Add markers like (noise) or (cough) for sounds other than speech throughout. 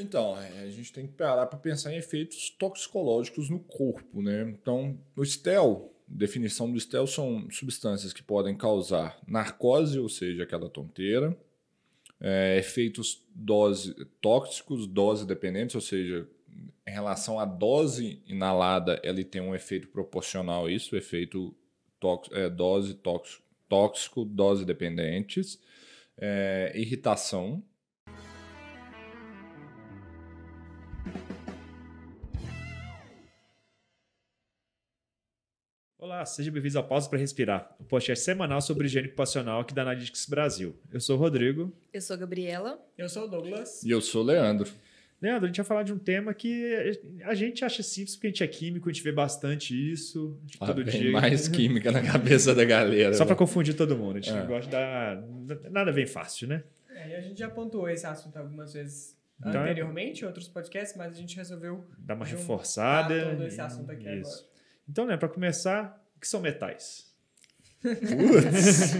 Então, é, a gente tem que parar para pensar em efeitos toxicológicos no corpo, né? Então, o STEL, definição do STEL são substâncias que podem causar narcose, ou seja, aquela tonteira, é, efeitos dose, tóxicos, dose dependentes, ou seja, em relação à dose inalada, ele tem um efeito proporcional a isso, efeito tóx, é, dose tóxico, tóxico, dose dependentes, é, irritação, Ah, seja sejam bem-vindos ao Pausa para Respirar, o podcast semanal sobre higiene ocupacional aqui da Analytics Brasil. Eu sou o Rodrigo. Eu sou a Gabriela. Eu sou o Douglas. E eu sou o Leandro. Leandro, a gente vai falar de um tema que a gente acha simples porque a gente é químico, a gente vê bastante isso ah, todo dia. mais química na cabeça da galera. Só né? para confundir todo mundo, a gente é. não gosta da... Nada vem fácil, né? É, a gente já pontuou esse assunto algumas vezes então, é. anteriormente, outros podcasts, mas a gente resolveu... Dar uma reforçada. Todo esse assunto aqui isso. agora. Então, né, para começar, o que são metais? Putz.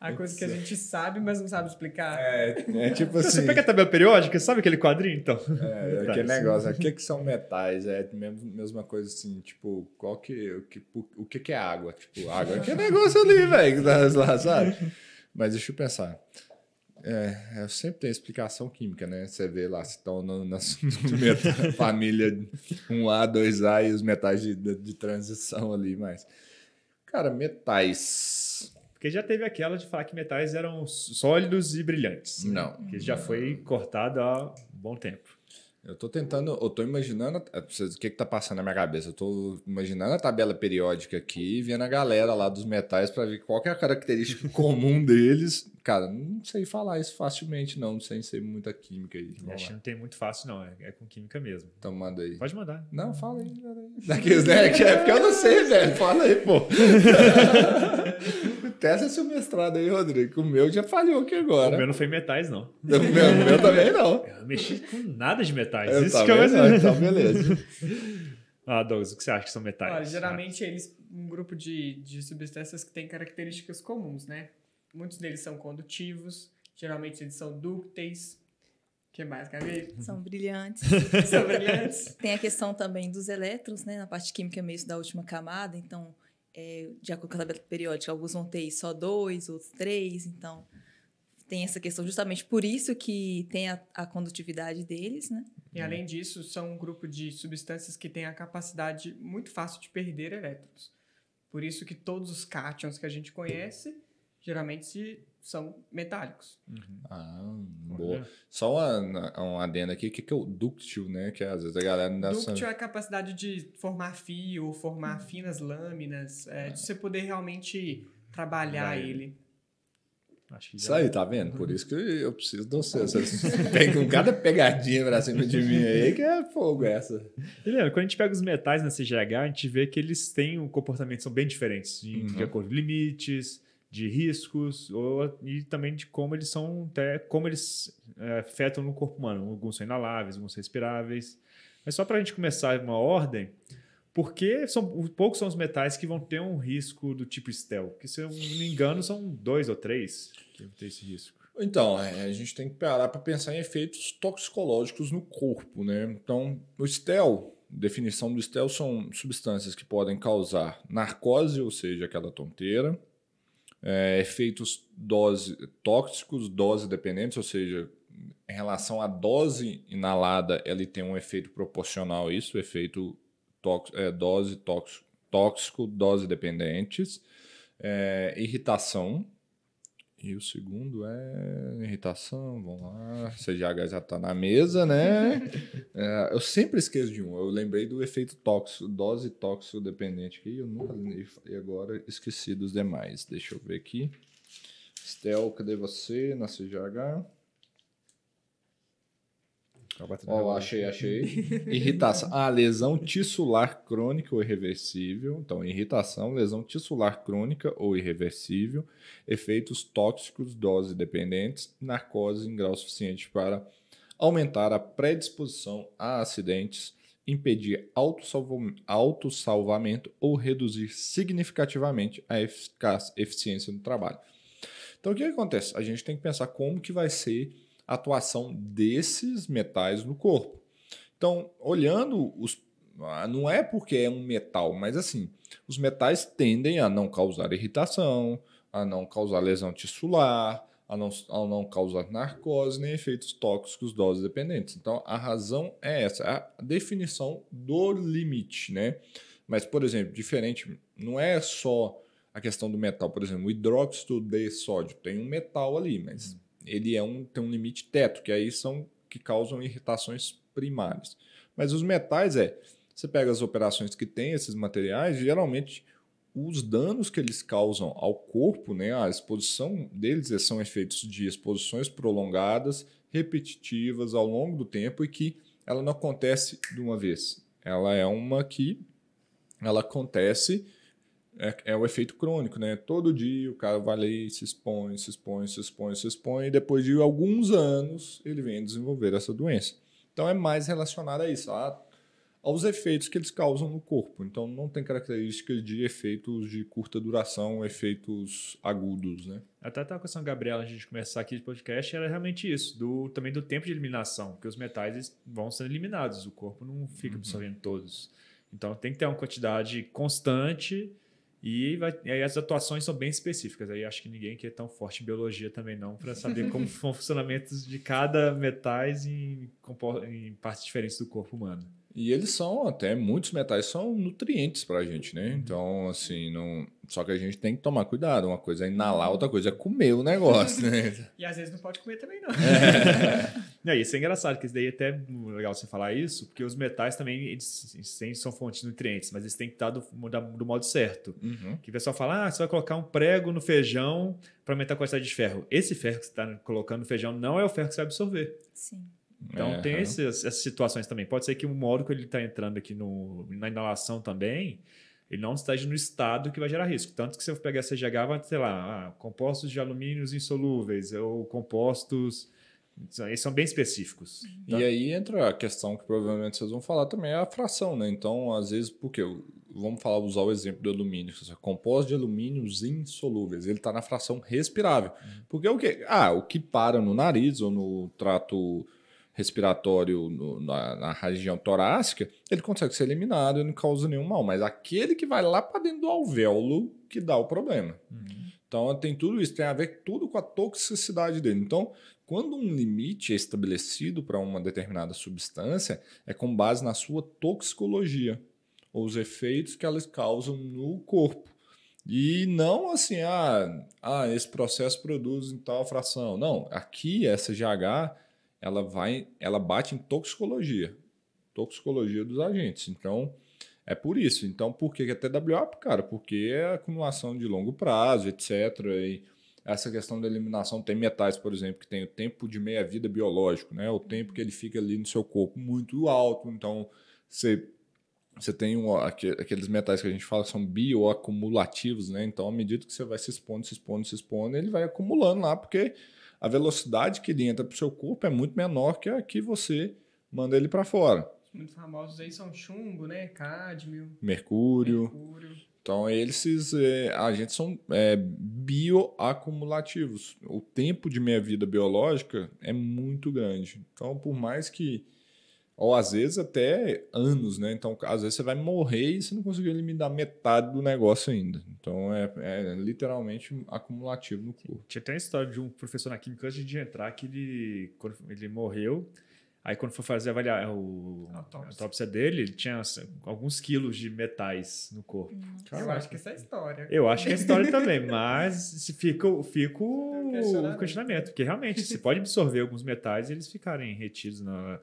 A coisa que a gente sabe, mas não sabe explicar. É, é tipo assim. Você pega a tabela periódica, sabe aquele quadrinho, então? É, metais. aquele negócio. O que, que são metais? É a mesma coisa assim, tipo, qual que. O que, o que, que é água? Tipo, água é aquele negócio ali, velho, que tá lá, sabe? Mas deixa eu pensar. É, eu é sempre tenho explicação química, né? Você vê lá se estão na, na (laughs) família 1A, 2A e os metais de, de, de transição ali, mas. Cara, metais. Porque já teve aquela de falar que metais eram sólidos e brilhantes. Né? Não. Que já não. foi cortado há bom tempo. Eu tô tentando, eu tô imaginando, é, o que que tá passando na minha cabeça? Eu tô imaginando a tabela periódica aqui, vendo a galera lá dos metais para ver qual que é a característica (laughs) comum deles cara, não sei falar isso facilmente, não, sem ser muita química aí. Acho que não tem muito fácil, não. É, é, com química mesmo. Então manda aí. Pode mandar. Não, fala aí. (laughs) Daqueles, né? É porque eu não sei, velho. Né? Fala aí, pô. (laughs) Testa seu mestrado aí, Rodrigo. O meu já falhou aqui agora. O meu não foi metais, não. (laughs) O meu, o meu também não. Eu não mexi com nada de metais. Eu isso que eu não, Então, beleza. Ah, Douglas, o que você acha que são metais? geralmente, ah. eles um grupo de, de substâncias que tem características comuns, né? Muitos deles são condutivos, geralmente eles são dúcteis. O que mais, Gabi? (laughs) São brilhantes. (laughs) são brilhantes. Tem a questão também dos elétrons, né? Na parte química é mesmo da última camada. Então, é, de acordo com a tabela periódica, alguns vão ter só dois, outros três. Então, tem essa questão justamente por isso que tem a, a condutividade deles, né? E além disso, são um grupo de substâncias que tem a capacidade muito fácil de perder elétrons. Por isso que todos os cátions que a gente conhece geralmente se são metálicos. Uhum. Ah, boa. Só uma, uma adenda aqui, o que, que é o ductil, né? Que é, às vezes a galera não dá. Ductil é a capacidade de formar fio, formar uhum. finas lâminas, é, ah. de você poder realmente trabalhar ele. Isso aí, tá vendo? Por isso que eu preciso de você. você tem (laughs) com cada pegadinha pra cima de mim aí que é fogo essa. E, Leandro, quando a gente pega os metais na CGH, a gente vê que eles têm um comportamento, são bem diferentes, de, uhum. de acordo com limites, de riscos ou, e também de como eles são até como eles é, afetam no corpo humano. Alguns são inaláveis, alguns são respiráveis. Mas só para a gente começar uma ordem, porque são poucos são os metais que vão ter um risco do tipo estel, que se eu não me engano são dois ou três que vão ter esse risco. Então, é, a gente tem que parar para pensar em efeitos toxicológicos no corpo, né? Então, o estel, definição do estel são substâncias que podem causar narcose, ou seja, aquela tonteira, é, efeitos dose, tóxicos, dose dependentes, ou seja, em relação à dose inalada, ele tem um efeito proporcional a isso, efeito tóxico, é, dose tóxico, tóxico, dose dependentes, é, irritação, e o segundo é irritação, vamos lá. CGH já tá na mesa, né? (laughs) é, eu sempre esqueço de um. Eu lembrei do efeito tóxico, dose tóxico dependente que eu nunca e agora esqueci dos demais. Deixa eu ver aqui. Estel, cadê você na CGH? Tá Ó, oh, achei, achei. (laughs) Irritação. Ah, lesão tissular crônica ou irreversível. Então, irritação, lesão tissular crônica ou irreversível, efeitos tóxicos, dose dependentes, narcose em grau suficiente para aumentar a predisposição a acidentes, impedir autossalvamento ou reduzir significativamente a eficácia, eficiência no trabalho. Então, o que acontece? A gente tem que pensar como que vai ser atuação desses metais no corpo. Então, olhando os ah, não é porque é um metal, mas assim, os metais tendem a não causar irritação, a não causar lesão tissular, a não, a não causar narcose nem efeitos tóxicos doses dependentes. Então, a razão é essa, é a definição do limite, né? Mas, por exemplo, diferente, não é só a questão do metal, por exemplo, o hidróxido de sódio tem um metal ali, mas ele é um, tem um limite teto, que aí são que causam irritações primárias. Mas os metais é, você pega as operações que tem esses materiais, geralmente os danos que eles causam ao corpo, né, a exposição deles é, são efeitos de exposições prolongadas, repetitivas ao longo do tempo e que ela não acontece de uma vez. Ela é uma que ela acontece é, é o efeito crônico, né? Todo dia o cara vai ali, se expõe, se expõe, se expõe, se expõe, e depois de alguns anos ele vem desenvolver essa doença. Então é mais relacionado a isso, a, aos efeitos que eles causam no corpo. Então não tem características de efeitos de curta duração, efeitos agudos, né? Até estava com a Gabriela, a gente começar aqui de podcast, era realmente isso, do também do tempo de eliminação, porque os metais vão sendo eliminados, o corpo não fica uhum. absorvendo uhum. todos. Então tem que ter uma quantidade constante e aí as atuações são bem específicas. Aí acho que ninguém que é tão forte em biologia também não para saber como são (laughs) funcionamentos de cada metais em, em partes diferentes do corpo humano. E eles são até muitos metais são nutrientes para a gente, né? Uhum. Então, assim, não, só que a gente tem que tomar cuidado. Uma coisa é inalar, uhum. outra coisa é comer o negócio, né? (laughs) e às vezes não pode comer também não. É. (laughs) não isso é engraçado, que isso daí é até legal você falar isso, porque os metais também eles, eles são fontes de nutrientes, mas eles têm que estar do, do modo certo. Uhum. Que o pessoal fala: "Ah, você vai colocar um prego no feijão para aumentar a quantidade de ferro". Esse ferro que você está colocando no feijão não é o ferro que você vai absorver. Sim. Então é, tem essas, essas, situações também. Pode ser que o modo que ele está entrando aqui no, na inalação também, ele não esteja no estado que vai gerar risco. Tanto que se eu pegar CGH, vai, sei lá, ah, compostos de alumínios insolúveis ou compostos. Eles são bem específicos. Tá? E aí entra a questão que provavelmente vocês vão falar também, é a fração, né? Então, às vezes, porque vamos falar, usar o exemplo do alumínio, composto de alumínios insolúveis, ele está na fração respirável. Uhum. Porque é o que? Ah, o que para no nariz ou no trato respiratório no, na, na, região torácica, ele consegue ser eliminado e não causa nenhum mal. Mas aquele que vai lá para dentro do alvéolo que dá o problema. Uhum. Então tem tudo isso, tem a ver tudo com a toxicidade dele. Então, quando um limite é estabelecido para uma determinada substância, é com base na sua toxicologia, ou os efeitos que elas causam no corpo. E não assim, ah, ah esse processo produz em tal fração. Não, aqui essa GH ela vai, ela bate em toxicologia, toxicologia dos agentes. Então, é por isso. Então, por que até WAP, cara? Porque é acumulação de longo prazo, etc. E essa questão da eliminação tem metais, por exemplo, que tem o tempo de meia-vida biológico, né? O tempo que ele fica ali no seu corpo muito alto. Então, você você tem um, aqueles metais que a gente fala que são bioacumulativos, né? Então, à medida que você vai se expondo, se expondo, se expondo, ele vai acumulando lá, porque a velocidade que ele entra para o seu corpo é muito menor que a que você manda ele para fora. Os muito famosos aí são chumbo, né? Cádmio. Mercúrio. mercúrio. Então, esses é, agentes são é, bioacumulativos. O tempo de minha vida biológica é muito grande. Então, por mais que ou às vezes até anos, né? Então, às vezes você vai morrer e você não conseguiu eliminar metade do negócio ainda. Então, é, é literalmente acumulativo no corpo. Tinha até a história de um professor na química antes de entrar que ele, quando ele morreu, Aí quando foi fazer avaliar é, o autópsia. a autópsia dele, ele tinha assim, alguns quilos de metais no corpo. Eu acho que essa é a história. Eu acho que é a história também, (laughs) mas se fica, fica o é questionamento, porque realmente você pode absorver alguns metais e eles ficarem retidos na,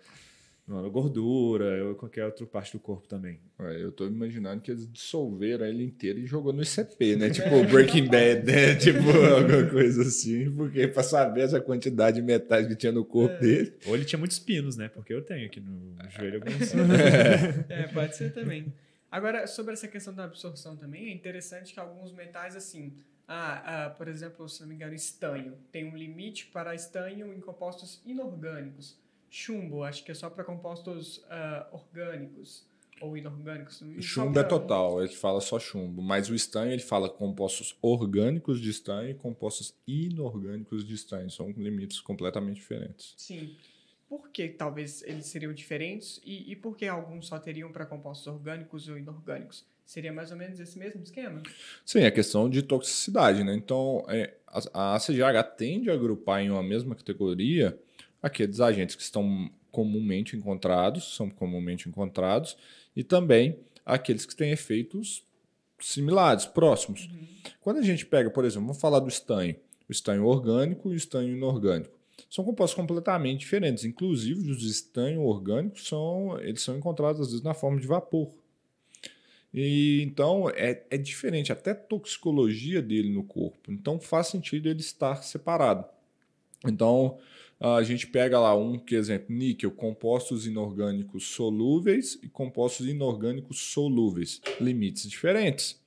gordura ou é qualquer outra parte do corpo também. Ué, eu tô imaginando que eles dissolveram ele inteiro e jogou no ICP, (laughs) né? Tipo Breaking Bad, né? (laughs) Tipo alguma coisa assim, porque pra saber essa quantidade de metais que tinha no corpo é. dele. Ou ele tinha muitos pinos, né? Porque eu tenho aqui no joelho alguns. (laughs) É. é, pode ser também. Agora, sobre essa questão da absorção também, é interessante que alguns metais, assim, ah, ah por exemplo, se não me engano, estanho. Tem um limite para estanho em compostos inorgânicos chumbo, acho que é só para compostos uh, orgânicos ou inorgânicos. Chumbo é pra... é total, ele fala só chumbo, mas o estanho ele fala compostos orgânicos de estanho e compostos inorgânicos de estanho, são limites completamente diferentes. Sim. Por que talvez eles seriam diferentes e, e por que alguns só teriam para compostos orgânicos ou inorgânicos? Seria mais ou menos esse mesmo esquema? Sim, é questão de toxicidade, né? Então, é, a, a ACGH tende a agrupar em uma mesma categoria aqueles agentes que estão comumente encontrados, são comumente encontrados, e também aqueles que têm efeitos similares, próximos. Uhum. Quando a gente pega, por exemplo, vamos falar do estanho, o estanho orgânico e o estanho inorgânico. São compostos completamente diferentes, inclusive os estanhos orgânicos são, eles são encontrados às vezes na forma de vapor. E, então é, é diferente, até a toxicologia dele no corpo. Então faz sentido ele estar separado. Então, ah, a gente pega lá um, que exemplo, níquel, compostos inorgânicos solúveis e compostos inorgânicos solúveis, limites diferentes.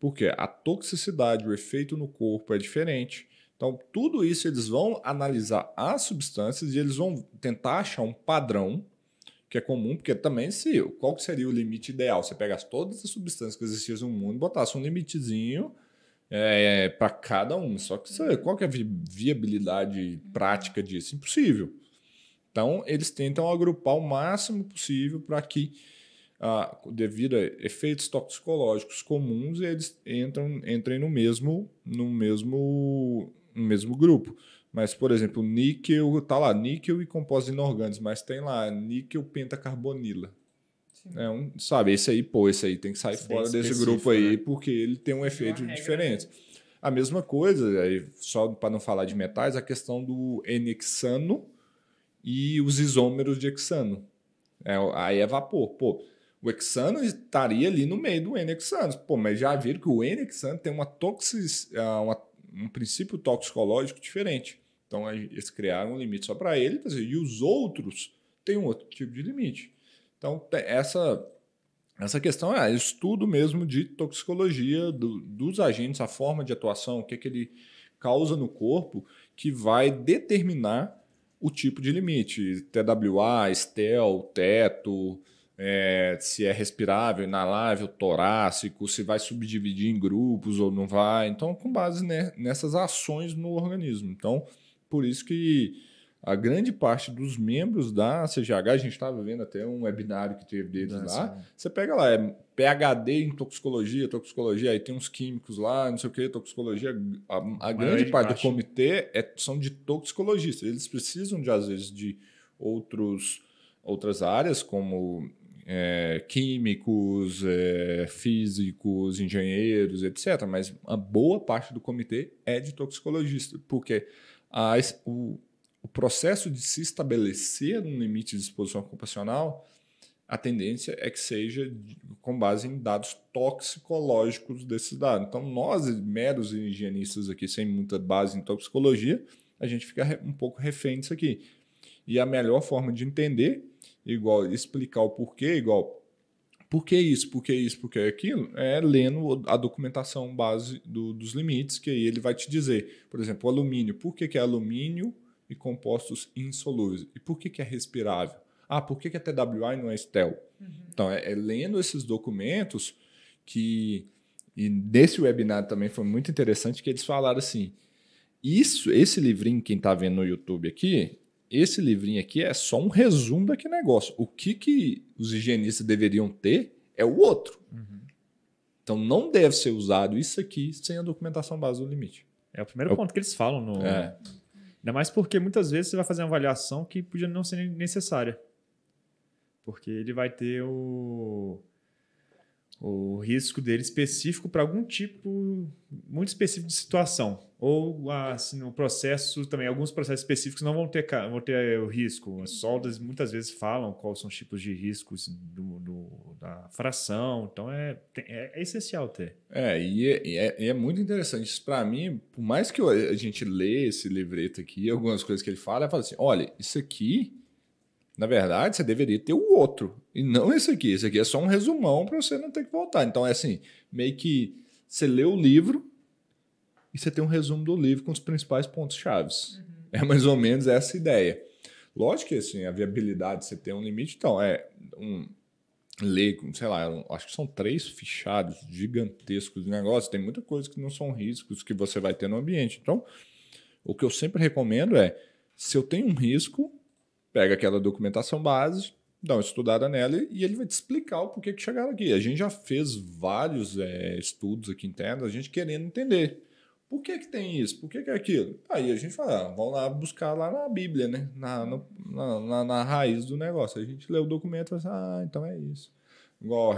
Porque a toxicidade, o efeito no corpo é diferente. Então, tudo isso eles vão analisar as substâncias e eles vão tentar achar um padrão que é comum, porque também se qual seria o limite ideal? Você pegasse todas as substâncias que existiam no mundo, botasse um limitezinho é, é para cada um. Só que sabe, qual que é a viabilidade prática disso? Impossível. Então, eles tentam agrupar o máximo possível para que, ah, devido a efeitos toxicológicos comuns, eles entram, entrem no mesmo, no mesmo, no mesmo grupo. Mas, por exemplo, níquel, tá lá, níquel e compostos inorgânicos, mas tem lá níquel pentacarbonila. Sim. É um, sabe, esse aí, pô, esse aí tem que sair esse fora desse grupo aí, né? porque ele tem um efeito diferente. Né? A mesma coisa, aí, só para não falar de metais, a questão do enexano e os isômeros de hexano. É, aí é vapor. Pô, o hexano estaria ali no meio do n Pô, mas já viram que o n tem uma toxis ah, uma, um princípio toxicológico diferente. Então, eles criaram um limite só para ele, e os outros têm um outro tipo de limite. Então, essa, essa questão é estudo mesmo de toxicologia do, dos agentes, a forma de atuação, o que, é que ele causa no corpo, que vai determinar o tipo de limite. TWA, STEL, teto, é, se é respirável, inalável, torácico, se vai subdividir em grupos ou não vai. Então, com base né, nessas ações no organismo. Então, por isso que a grande parte dos membros da CGH, a gente estava tá vendo até um webinário que teve deles Nossa, lá. Você pega lá, é PhD em toxicologia, toxicologia, aí tem uns químicos lá, não sei o que, toxicologia. A, a grande parte, do comitê é, são de toxicologistas. Eles precisam, de, às vezes, de outros, outras áreas, como é, químicos, é, físicos, engenheiros, etc. Mas a boa parte do comitê é de toxicologista, porque as o o processo de se estabelecer um limite de exposição ocupacional, a tendência é que seja com base em dados toxicológicos desses dados. Então, nós, meros higienistas aqui, sem muita base em toxicologia, a gente fica um pouco refém disso aqui. E a melhor forma de entender, igual explicar o porquê, igual por que isso, por que isso, por que aquilo, é lendo a documentação base do, dos limites, que aí ele vai te dizer. Por exemplo, o alumínio. Por que, que é alumínio e compostos insolúveis. E por que, que é respirável? Ah, por que, que TWI TWA não é STEL? Uhum. Então, é, é lendo esses documentos que... E nesse webinar também foi muito interessante que eles falaram assim, isso, esse livrinho, quem está vendo no YouTube aqui, esse livrinho aqui é só um resumo daquele negócio. O que, que os higienistas deveriam ter é o outro. Uhum. Então não deve ser usado isso aqui sem a documentação base do limite. É o primeiro é o... ponto que eles falam no. É. Ainda mais porque muitas vezes você vai fazer uma avaliação que podia não ser necessária. Porque ele vai ter o, o risco dele específico para algum tipo muito específico de situação. Ou ah, assim, no processo também, alguns processos específicos não vão ter, vão ter o risco. As soldas muitas vezes falam quais são os tipos de riscos do, do da fração. Então é, é, é essencial ter. É, e é, é, é muito interessante. Isso para mim, por mais que a gente lê esse livreto aqui, algumas coisas que ele fala, ele fala assim: olha, isso aqui, na verdade, você deveria ter o outro. E não esse aqui. Esse aqui é só um resumão para você não ter que voltar. Então é assim, meio que você lê o livro e você tem um resumo do livro com os principais pontos chave Uhum. É mais ou menos essa ideia. Lógico que assim, a viabilidade você tem um limite, então é um, ler, sei lá, acho que são três fichários gigantescos de negócio, tem muita coisa que não são riscos que você vai ter no ambiente. Então, o que eu sempre recomendo é, se eu tenho um risco, pega aquela documentação base, dá uma estudada nela e ele vai te explicar o porquê que chegaram aqui. A gente já fez vários é, estudos aqui internos, a gente querendo entender. Por que, que tem isso? Por que, que é aquilo? Aí a gente fala, ah, vamos lá buscar lá na Bíblia, né? Na, no, na, na, na, raiz do negócio. A gente lê o documento e fala, assim, ah, então é isso. Igual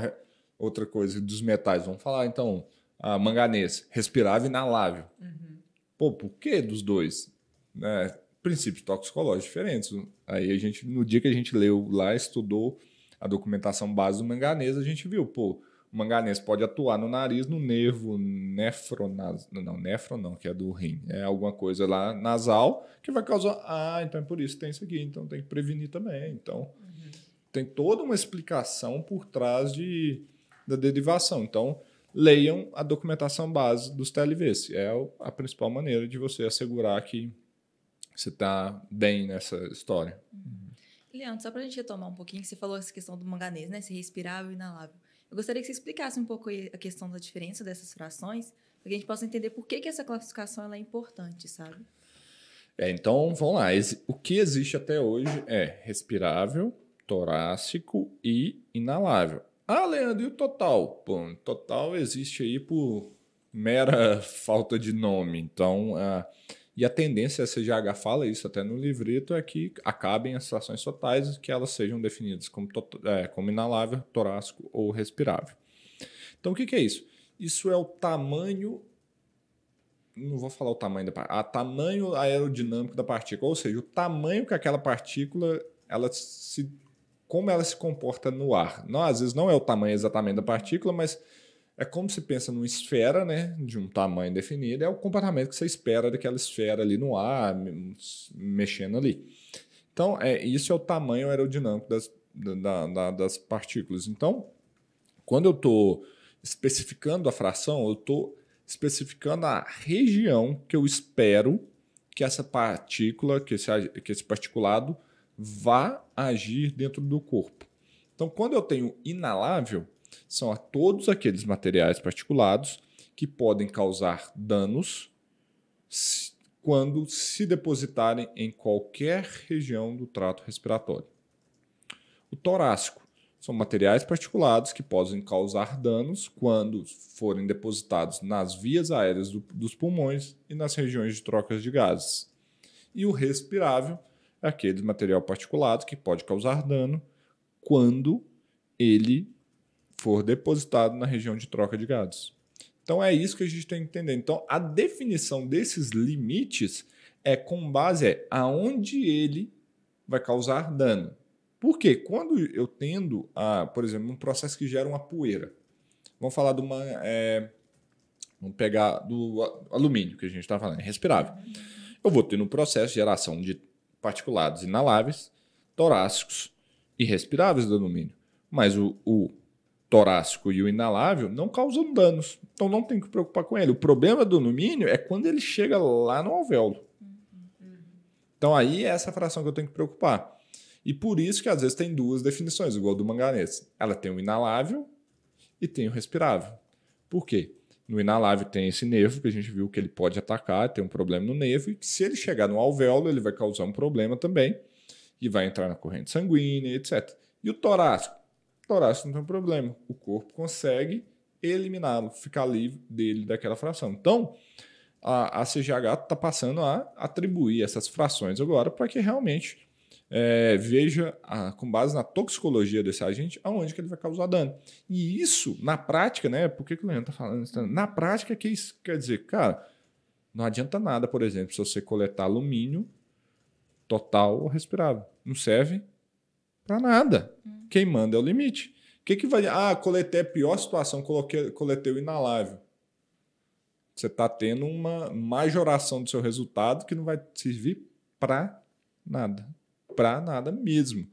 outra coisa dos metais, vamos falar então, a manganês, respirável e inalável. Uhum. Pô, por que dos dois? Né? Princípios toxicológicos diferentes. Aí a gente, no dia que a gente leu lá, estudou a documentação base do manganês, a gente viu, pô, manganês pode atuar no nariz, no nervo nefronasal. Não, nefro, não, que é do rim. É alguma coisa lá nasal que vai causar. Ah, então é por isso que tem isso aqui. Então tem que prevenir também. Então uhum. tem toda uma explicação por trás de, da derivação. Então leiam a documentação base dos TLVs. É a principal maneira de você assegurar que você está bem nessa história. Uhum. Leandro, só para a gente retomar um pouquinho, você falou essa questão do manganês, né? Se respirável e inalável. Eu gostaria que você explicasse um pouco a questão da diferença dessas frações, para que a gente possa entender por que, que essa classificação é importante, sabe? É, então, vamos lá. O que existe até hoje é respirável, torácico e inalável. Ah, Leandro, e o total? Pô, total existe aí por mera (laughs) falta de nome. Então, a. Ah, e a tendência, a CGH fala isso até no livreto, é que acabem as frações totais que elas sejam definidas como, é, como inalável, torácico ou respirável. Então, o que, que é isso? Isso é o tamanho não vou falar o tamanho da partícula, a tamanho aerodinâmico da partícula, ou seja, o tamanho que aquela partícula, ela se, como ela se comporta no ar. Não, às vezes não é o tamanho exatamente da partícula, mas é como se pensa numa esfera, né, de um tamanho definido, é o comportamento que você espera daquela esfera ali no ar, mexendo ali. Então, é, isso é o tamanho aerodinâmico das, da, da, das partículas. Então, quando eu estou especificando a fração, eu estou especificando a região que eu espero que essa partícula, que esse, que esse particulado vá agir dentro do corpo. Então, quando eu tenho inalável, são a todos aqueles materiais particulados que podem causar danos quando se depositarem em qualquer região do trato respiratório. O torácico são materiais particulados que podem causar danos quando forem depositados nas vias aéreas do, dos pulmões e nas regiões de trocas de gases. E o respirável é aquele material particulado que pode causar dano quando ele for depositado na região de troca de gados. Então é isso que a gente tem que entender. Então a definição desses limites é com base é aonde ele vai causar dano. Porque quando eu tendo a, por exemplo, um processo que gera uma poeira, vamos falar de uma, é, vamos pegar do alumínio que a gente está falando, é respirável. Eu vou ter no processo geração de particulados inaláveis, torácicos e respiráveis do alumínio. Mas o, o torácico e o inalável não causam danos. Então não tem que preocupar com ele. O problema do alumínio é quando ele chega lá no alvéolo. Então aí é essa fração que eu tenho que preocupar. E por isso que às vezes tem duas definições, igual do manganês. Ela tem o inalável e tem o respirável. Por quê? No inalável tem esse nervo que a gente viu que ele pode atacar, tem um problema no nervo, e se ele chegar no alvéolo, ele vai causar um problema também, e vai entrar na corrente sanguínea, etc. E o torácico? torácico não tem problema. O corpo consegue eliminá-lo, ficar livre dele daquela fração. Então, a, a CGH está passando a atribuir essas frações agora para que realmente é, veja, a, com base na toxicologia desse agente, aonde que ele vai causar dano. E isso, na prática, né? Por que, que o Leandro está falando isso? Na prática, que isso quer dizer? Cara, não adianta nada, por exemplo, se você coletar alumínio total ou respirável. Não serve para nada. Hum. Quem manda é o limite. O que, que vai. Ah, coletei é pior situação, coloquei, coletei o inalável. Você está tendo uma majoração do seu resultado que não vai servir para nada. Para nada mesmo.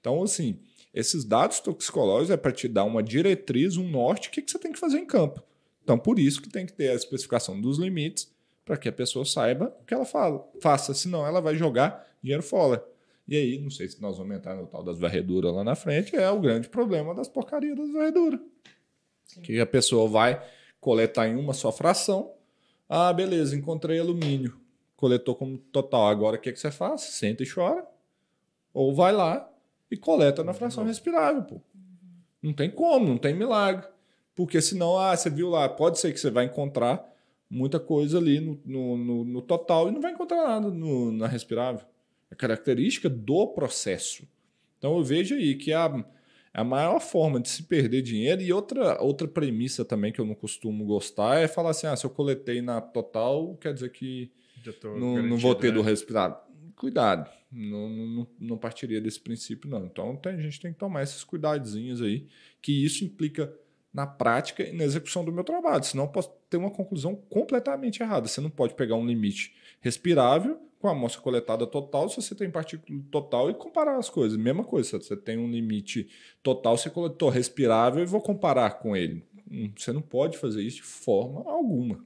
Então, assim, esses dados toxicológicos é para te dar uma diretriz, um norte, o que, que você tem que fazer em campo. Então, por isso que tem que ter a especificação dos limites para que a pessoa saiba o que ela fala, faça, senão ela vai jogar dinheiro fora. E aí, não sei se nós vamos entrar no tal das varreduras lá na frente, é o grande problema das porcarias das varreduras. Sim. Que a pessoa vai coletar em uma só fração. Ah, beleza, encontrei alumínio. Coletou como total. Agora o que, é que você faz? Senta e chora. Ou vai lá e coleta na fração uhum. respirável, pô. Não tem como, não tem milagre. Porque senão, ah, você viu lá, pode ser que você vai encontrar muita coisa ali no, no, no, no total e não vai encontrar nada no, na respirável é característica do processo. Então eu vejo aí que é a, é a maior forma de se perder dinheiro e outra, outra premissa também que eu não costumo gostar é falar assim, ah, se eu coletei na total, quer dizer que não, não vou ter né? do respirado. Cuidado, não, não, não partiria desse princípio não. Então tem, a gente tem que tomar esses cuidadinhos aí, que isso implica na prática e na execução do meu trabalho. Senão eu posso ter uma conclusão completamente errada. Você não pode pegar um limite respirável, com a amostra coletada total, se você tem partícula total e comparar as coisas. Mesma coisa, você tem um limite total, você coletou respirável e vou comparar com ele. Hum, você não pode fazer isso de forma alguma.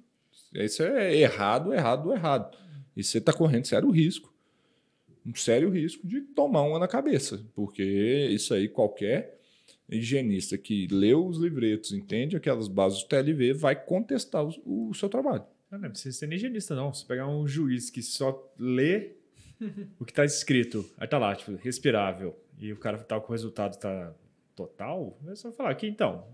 Isso é errado, errado, errado. E você está correndo sério risco. Um sério risco de tomar uma na cabeça. Porque isso aí, qualquer higienista que leu os livretos, entende aquelas bases do TLV, vai contestar o, o seu trabalho. Não, não precisa ser nem higienista, não. Se pegar um juiz que só lê (laughs) o que está escrito, aí tá lá, tipo, respirável, e o cara tá com o resultado tá total, é só falar aqui então.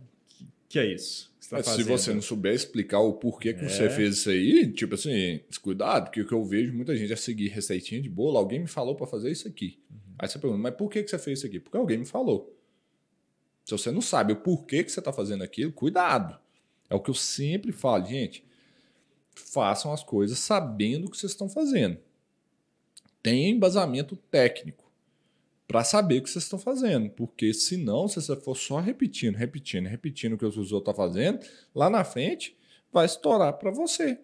Que, é isso? Que você tá é, se você não souber explicar o porquê que é. você fez isso aí, tipo assim, cuidado, porque o que eu vejo muita gente é seguir receitinha de bolo. Alguém me falou para fazer isso aqui. Uhum. Aí você pergunta, mas por que, que você fez isso aqui? Porque alguém me falou. Se você não sabe o porquê que você está fazendo aquilo, cuidado. É o que eu sempre falo, gente façam as coisas sabendo o que vocês estão fazendo. Tenha embasamento técnico para saber o que vocês estão fazendo, porque senão, se você for só repetindo, repetindo, repetindo o que os outros estão fazendo, lá na frente vai estourar para você.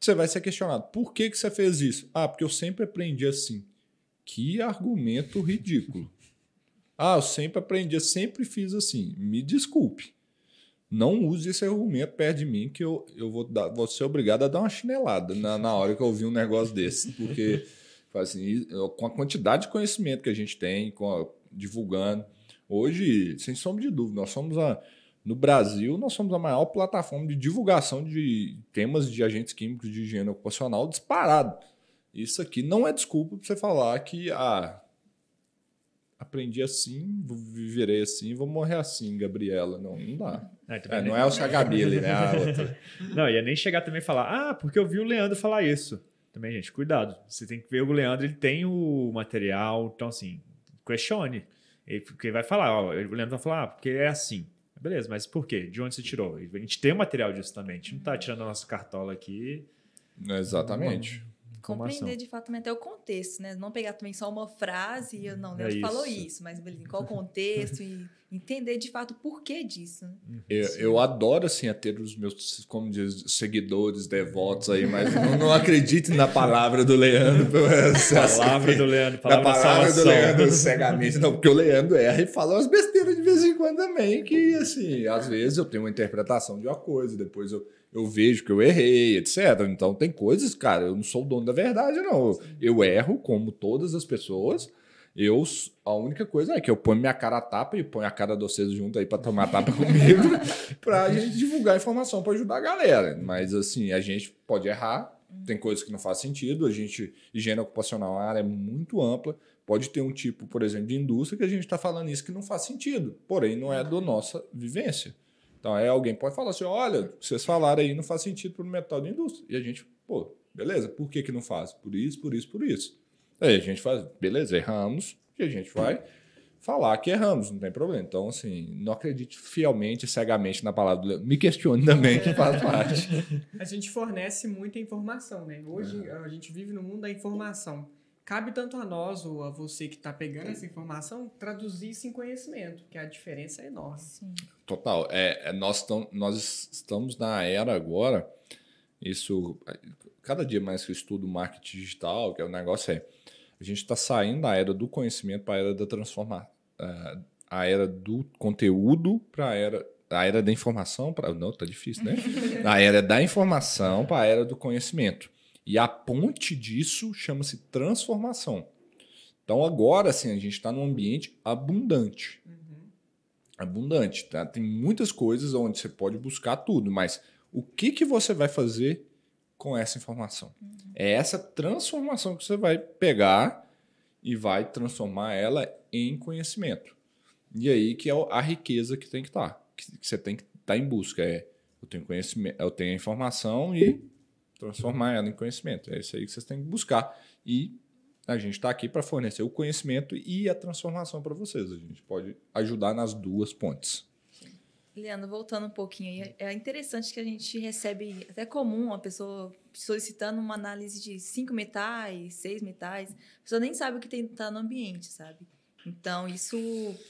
Você vai ser questionado: por que, que você fez isso? Ah, porque eu sempre aprendi assim. Que argumento ridículo. Ah, eu sempre aprendi, sempre fiz assim. Me desculpe não use esse argumento perto de mim, que eu, eu vou, dar, vou ser obrigado a dar uma chinelada na, na hora que eu ouvir um negócio desse. Porque, (laughs) assim, com a quantidade de conhecimento que a gente tem, a, divulgando, hoje, sem sombra de dúvida, nós somos a. No Brasil, nós somos a maior plataforma de divulgação de temas de agentes químicos de higiene ocupacional disparado. Isso aqui não é desculpa para você falar que ah, aprendi assim, viverei assim, vou morrer assim, Gabriela. Não, não dá. É, é, não, é, nem... é o (laughs) Chagabile, né? (laughs) não, ia nem chegar também e falar, ah, porque eu vi o Leandro falar isso. Também, gente, cuidado. Você tem que ver o Leandro, ele tem o material, então assim, questione. Ele, porque ele vai falar, ó, o Leandro vai falar, ah, porque é assim. Beleza, mas por quê? De onde você tirou? A gente tem o material disso também. A gente não tá tirando a nossa cartola aqui. Exatamente informação. Compreender de fato até o contexto, né? Não pegar também só uma frase e eu não, é falou isso, mas beleza, qual o contexto e entender de fato o porquê disso. Né? Uhum. Eu, eu, adoro assim a é ter os meus, como diz, seguidores, devotos aí, mas não, não acredite na palavra do Leandro. palavra do Leandro, palavra, na palavra do Leandro cegamente, não, porque o Leandro erra e fala umas besteiras de vez em quando também, que assim, às vezes eu tenho uma interpretação de uma coisa, depois eu eu vejo que eu errei, etc. Então tem coisas, cara, eu não sou o dono da verdade, não. Eu, eu erro, como todas as pessoas. Eu, a única coisa é que eu ponho minha cara a tapa e ponho a cara de vocês junto aí para tomar tapa (laughs) comigo, pra gente divulgar informação para ajudar a galera. Mas assim, a gente pode errar, uhum. tem coisas que não faz sentido, a gente, higiene ocupacional é uma área muito ampla, pode ter um tipo, por exemplo, de indústria que a gente está falando isso que não faz sentido, porém não é uhum. da nossa vivência. Então, aí alguém pode falar assim: olha, vocês falaram aí, não faz sentido para o metal da indústria. E a gente, pô, beleza, por que, que não faz? Por isso, por isso, por isso. Aí a gente faz, beleza, erramos, e a gente vai falar que erramos, não tem problema. Então, assim, não acredite fielmente, cegamente na palavra. Me questione também, que faz parte. (laughs) A gente fornece muita informação, né? Hoje é. a gente vive no mundo da informação. Cabe tanto a nós ou a você que está pegando é. essa informação traduzir isso em conhecimento, que a diferença é enorme. Sim total. É, é nós, nós estamos na era agora, isso, cada dia mais que eu estudo marketing digital, que é o negócio é, a gente está saindo da era do conhecimento para a era da transformação, é, a era do conteúdo para a era a era da informação para não tá difícil né (laughs) a era da informação para a era do conhecimento e a ponte disso chama-se transformação então agora assim a gente está num ambiente abundante uhum abundante, tá? Tem muitas coisas onde você pode buscar tudo, mas o que, que você vai fazer com essa informação? Uhum. É essa transformação que você vai pegar e vai transformar ela em conhecimento. E aí que é a riqueza que tem que estar, tá, que você tem que estar tá em busca. É, eu tenho conhecimento, eu tenho a informação e transformar ela em conhecimento. É isso aí que vocês têm que buscar. E a gente está aqui para fornecer o conhecimento e a transformação para vocês. A gente pode ajudar nas duas pontes. Leandro, voltando um pouquinho, é interessante que a gente recebe, até comum, uma pessoa solicitando uma análise de cinco metais, seis metais, a pessoa nem sabe o que está no ambiente, sabe? Então, isso,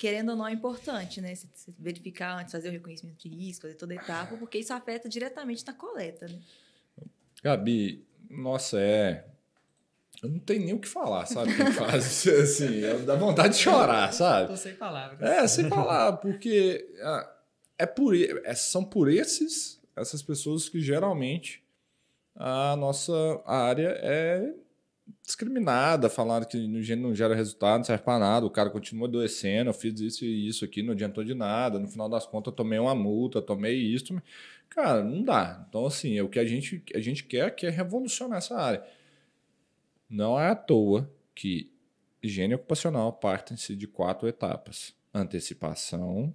querendo ou não, é importante, né? verificar antes, fazer o reconhecimento de risco, fazer toda a etapa, porque isso afeta diretamente na coleta, né? Gabi, nossa, é eu não tenho nem o que falar, sabe? Quem faz (laughs) assim, é, dá vontade de chorar, sabe? Tô sem palavras. É, sem palavras, porque ah, é por, é, são por esses, essas pessoas que geralmente a nossa área é discriminada, falaram que não gera resultado, não serve para nada, o cara continua adoecendo, eu fiz isso e isso aqui, não adiantou de nada, no final das contas eu tomei uma multa, tomei isso, cara, não dá. Então assim, é o que a gente a gente quer que é revolucionar essa área. Não é à toa que higiene ocupacional partem-se de quatro etapas: antecipação,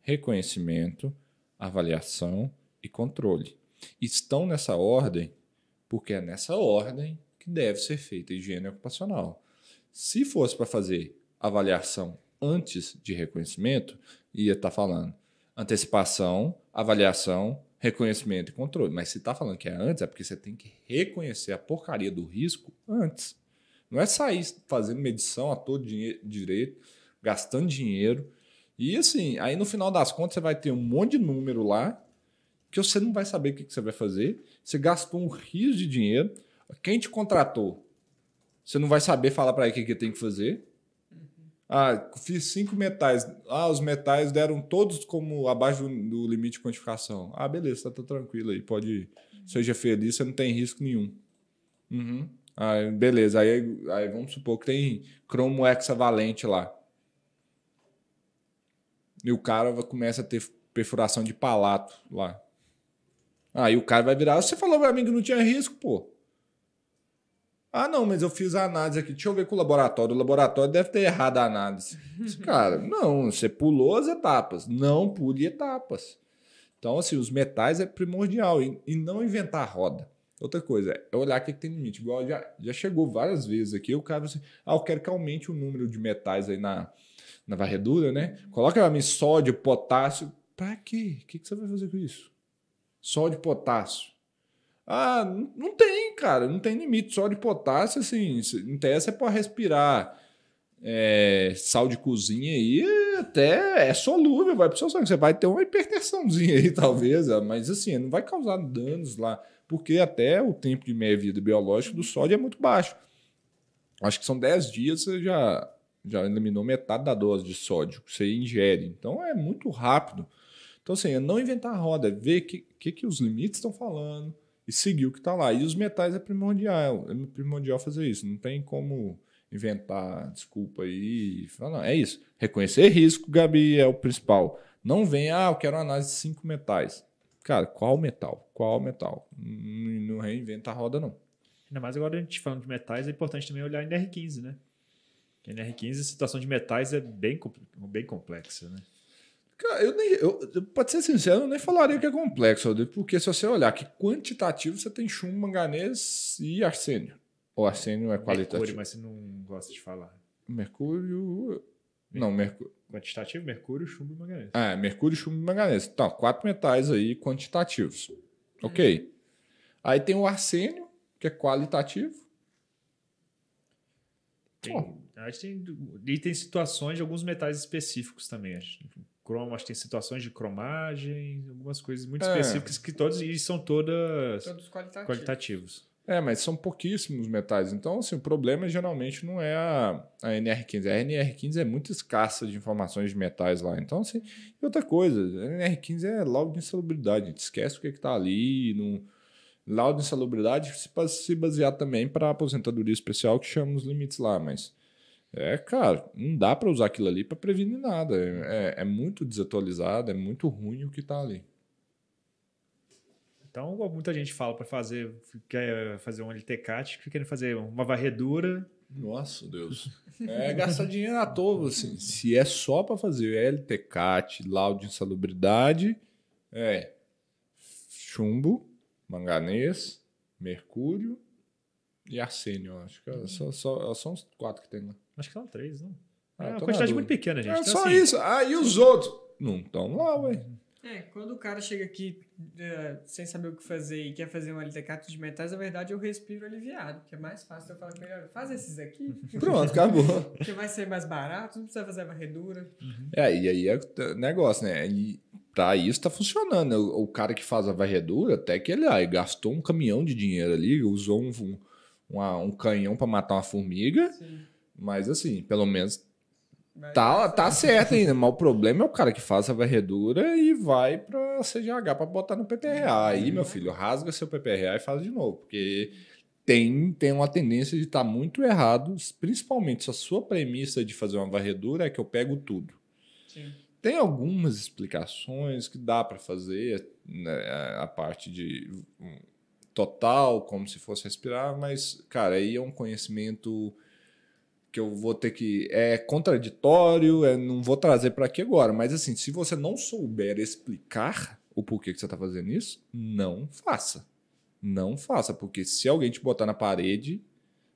reconhecimento, avaliação e controle. Estão nessa ordem porque é nessa ordem que deve ser feita a higiene ocupacional. Se fosse para fazer avaliação antes de reconhecimento, ia estar tá falando antecipação, avaliação, reconhecimento e controle. Mas se está falando que é antes, é porque você tem que reconhecer a porcaria do risco antes. Não é sair fazendo medição a todo direito, gastando dinheiro. E assim, aí no final das contas você vai ter um monte de número lá que você não vai saber o que, você vai fazer. Você gastou um rio de dinheiro. Quem te contratou? Você não vai saber falar para ele o que tem que fazer. Ah, fiz cinco metais. Ah, os metais deram todos como abaixo do, limite de quantificação. Ah, beleza, tá, tá tranquilo aí, pode uhum. Seja feliz, você não tem risco nenhum. Uhum. Ah, beleza, aí, aí vamos supor que tem cromo hexavalente lá. E o cara começa a ter perfuração de palato lá. Aí ah, o cara vai virar. Ah, você falou pra mim que não tinha risco, pô. Ah, não, mas eu fiz a análise aqui. Deixa eu ver com o laboratório. O laboratório deve ter errado a análise. (laughs) Cara, não, você pulou as etapas. Não pule etapas. Então, assim, os metais é primordial. E, e não inventar roda. Outra coisa, é olhar o que, é que tem limite. Igual já, já chegou várias vezes aqui, o cara assim, ah, eu quero que aumente o número de metais aí na, na varredura, né? Coloca pra mim sódio, potássio. Pra quê? O que, que você vai fazer com isso? Sódio, potássio. Ah, não tem, cara, não tem limite. Só de potássio, assim, em tese é para respirar. É, sal de cozinha aí até é solúvel, vai pro seu sangue. Você vai ter uma hipertensãozinha aí, (laughs) talvez, ah, mas assim, não vai causar danos lá, porque até o tempo de meia-vida biológica do sódio é muito baixo. Acho que são 10 dias você já, já eliminou metade da dose de sódio que você ingere. Então é muito rápido. Então, assim, é não inventar roda, é ver o que, que, que os limites estão falando e seguir o que está lá. E os metais é primordial, é primordial fazer isso. Não tem como inventar desculpa aí falar, não, é isso. Reconhecer risco, Gabi, é o principal. Não vem, ah, eu quero uma análise de cinco metais. Cara, qual metal? Qual metal? Não reinventa a roda, não. Ainda mais agora a gente falando de metais, é importante também olhar em NR15, né? NR15, a situação de metais é bem, bem complexa, né? Cara, eu nem. Eu, pode ser sincero, eu nem falaria que é complexo, porque se você olhar que quantitativo você tem chumbo, manganês e arsênio. Ou arsênio é qualitativo. Mercúrio, mas você não gosta de falar. Mercúrio. Não, mercúrio. Quantitativo, mercúrio, chumbo e manganês. É, mercúrio, chumbo e manganês. Então, quatro metais aí quantitativos. É. Ok. Aí tem o arsênio, que é qualitativo. Tem, oh. a gente tem, e tem situações de alguns metais específicos também. Gente, croma, acho que tem situações de cromagem, algumas coisas muito é. específicas que todos e são todas todos qualitativos. qualitativos. É, mas são pouquíssimos metais. Então, assim, o problema geralmente não é a, a NR15. A NR15 é muito escassa de informações de metais lá. Então, assim, e outra coisa, a NR15 é laudo de insalubridade. A gente esquece o que, é está ali. Não... Laudo de insalubridade se basear também para aposentadoria especial, que chama os limites lá, mas é, cara, não dá para usar aquilo ali para prevenir nada. É, é, é, muito desatualizado, é muito ruim o que tá ali. Então, muita gente fala para fazer, quer fazer um LTCAT, que querendo fazer uma varredura. Nossa, Deus. É gastar dinheiro à toa, assim. Se é só para fazer LTCAT, laudo de insalubridade, é chumbo, manganês, mercúrio e arsênio, acho que é só, é só, uns quatro que tem lá. Né? Acho que são três, não? Ah, é uma quantidade muito pequena, gente. É então, só assim... isso. Ah, e os outros? Não estão lá, ué. É, quando o cara chega aqui uh, sem saber o que fazer e quer fazer um alicate de metais, na verdade eu respiro aliviado, que é mais fácil. Eu falo melhor faz esses aqui. (laughs) Pronto, acabou. Porque (laughs) vai ser mais barato, não precisa fazer varredura. Uhum. É, e aí é negócio, né? E pra isso tá funcionando. O, o cara que faz a varredura, até que ele ah, gastou um caminhão de dinheiro ali, usou um, um, uma, um canhão para matar uma formiga. Sim mas assim, pelo menos tá, é tá assim. certo ainda, mas o problema é o cara que faz a varredura e vai para CGH para botar no PPRA. Aí, meu filho, rasga seu PPRA e faz de novo, porque tem, tem uma tendência de estar tá muito errado, principalmente se a sua premissa de fazer uma varredura é que eu pego tudo. Sim. Tem algumas explicações que dá para fazer, né, a parte de hum, total, como se fosse respirar, mas, cara, aí é um conhecimento que eu vou ter que. É contraditório, é, não vou trazer para aqui agora. Mas assim, se você não souber explicar o porquê que você está fazendo isso, não faça. Não faça, porque se alguém te botar na parede,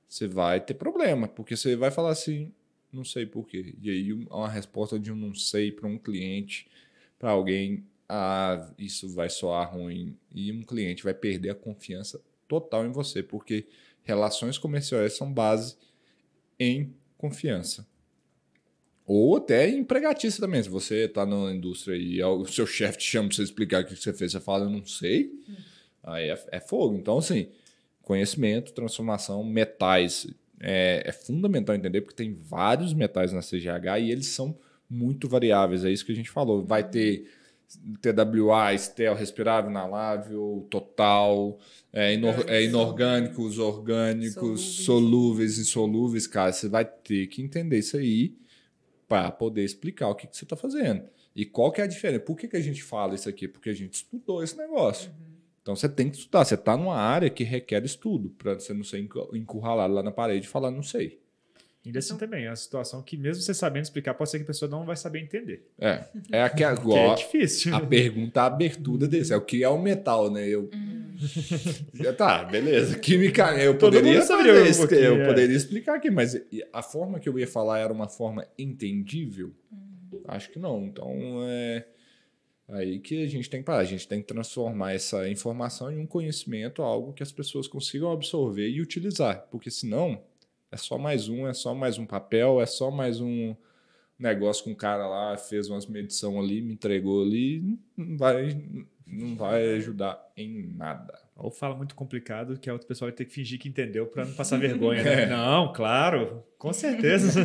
você vai ter problema, porque você vai falar assim, não sei porquê. E aí uma resposta de um não sei para um cliente, para alguém, ah, isso vai soar ruim. E um cliente vai perder a confiança total em você, porque relações comerciais são base em confiança. Ou até empregatista também. Se você está na indústria e é o (laughs) seu chefe te chama para você explicar o que você fez, você fala, eu não sei, hum. aí é, é fogo. Então, assim, conhecimento, transformação, metais. É, é, fundamental entender porque tem vários metais na CGH e eles são muito variáveis. É isso que a gente falou. Vai uhum. ter TWA, Estel, respirável, inalável, total, é, inor, é, inorgânicos, orgânicos, solúveis. insolúveis, cara, você vai ter que entender isso aí para poder explicar o que, que você está fazendo. E qual que é a diferença? Por que, que a gente fala isso aqui? Porque a gente estudou esse negócio. Uhum. Então você tem que estudar, você está numa área que requer estudo, para você não ser encurralado lá na parede e falar, não sei. Ainda assim então, assim também, é uma situação que mesmo você sabendo explicar, pode ser que a pessoa não vai saber entender. É, é a que agora... (laughs) Que é difícil. A né? pergunta, a abertura desse, é o que é o metal, né? Eu... Uhum. (laughs) tá, beleza. Química, eu poderia saber, um eu é. poderia explicar aqui, mas a forma que eu ia falar era uma forma entendível? Uhum. Acho que não. Então, é aí que a gente tem que parar. A gente tem que transformar essa informação em um conhecimento, algo que as pessoas consigam absorver e utilizar, porque senão é só mais um, é só mais um papel, é só mais um negócio com um cara lá, fez umas medição ali, me entregou ali, não vai, não vai ajudar em nada. Ou fala muito complicado, que a é outra pessoa vai ter que fingir que entendeu para não passar vergonha. Né? (laughs) É. Não, claro, com certeza.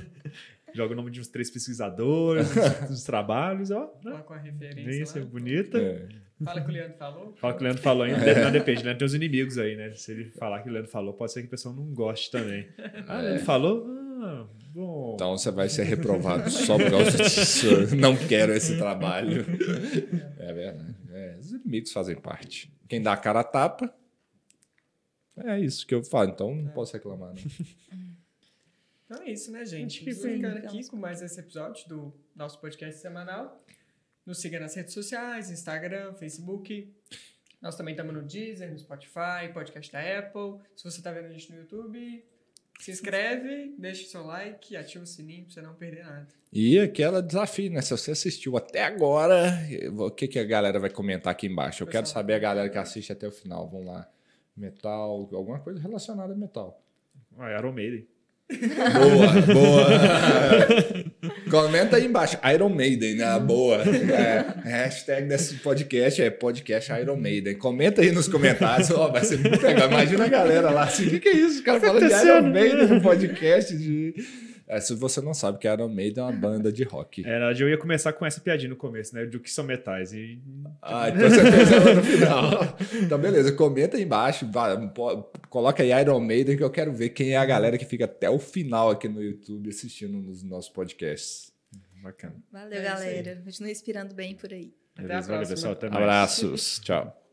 (laughs) Joga o nome de uns três pesquisadores, dos trabalhos, ó. Né? Com a referência. Isso, é bonita. É. Fala que o Leandro falou. Fala que o Leandro falou, ainda é. não depende. O né? Leandro tem os inimigos aí, né? Se ele falar que o Leandro falou, pode ser que o pessoal não goste também. Ah, é. ele falou? Ah, bom. Então você vai ser reprovado só por causa disso. Não quero esse trabalho. (laughs) É verdade. É, os inimigos fazem parte. Quem dá a cara a tapa. É isso que eu falo, então não é. posso reclamar. Né? Então é isso, né, gente? Vamos ficando aqui com mais esse episódio do nosso podcast semanal. Nos siga nas redes sociais, Instagram, Facebook. Nós também estamos no Deezer, no Spotify, podcast da Apple. Se você está vendo a gente no YouTube, se inscreve, deixa o seu like, ativa o sininho para você não perder nada. E aquela desafio, né? Se você assistiu até agora, o que, que a galera vai comentar aqui embaixo? Eu quero saber a galera que é. assiste até o final. Vamos lá. Metal, alguma coisa relacionada a metal. Ah, é Iron Maiden. Boa, boa. (laughs) Comenta aí embaixo. Iron Maiden, né? Ah, boa. É, hashtag desse podcast é podcast Iron Maiden. Comenta aí nos comentários. Oh, vai ser muito legal. Imagina a galera lá assim: o que, que é isso? O cara tá falando de Iron Maiden no podcast. De... É, se você não sabe que Iron Maiden é uma banda de rock. (laughs) É, era eu ia começar com essa piadinha no começo, né? Do que são metais. E... Ah, então você fez no final. Então, beleza, comenta aí embaixo, coloca aí Iron Maiden, que eu quero ver quem é a galera que fica até o final aqui no YouTube assistindo nos nossos podcasts. Bacana. Valeu, é galera. Continua inspirando bem por aí. Até Beleza, a próxima. Valeu, pessoal. Até mais. Abraços. Tchau.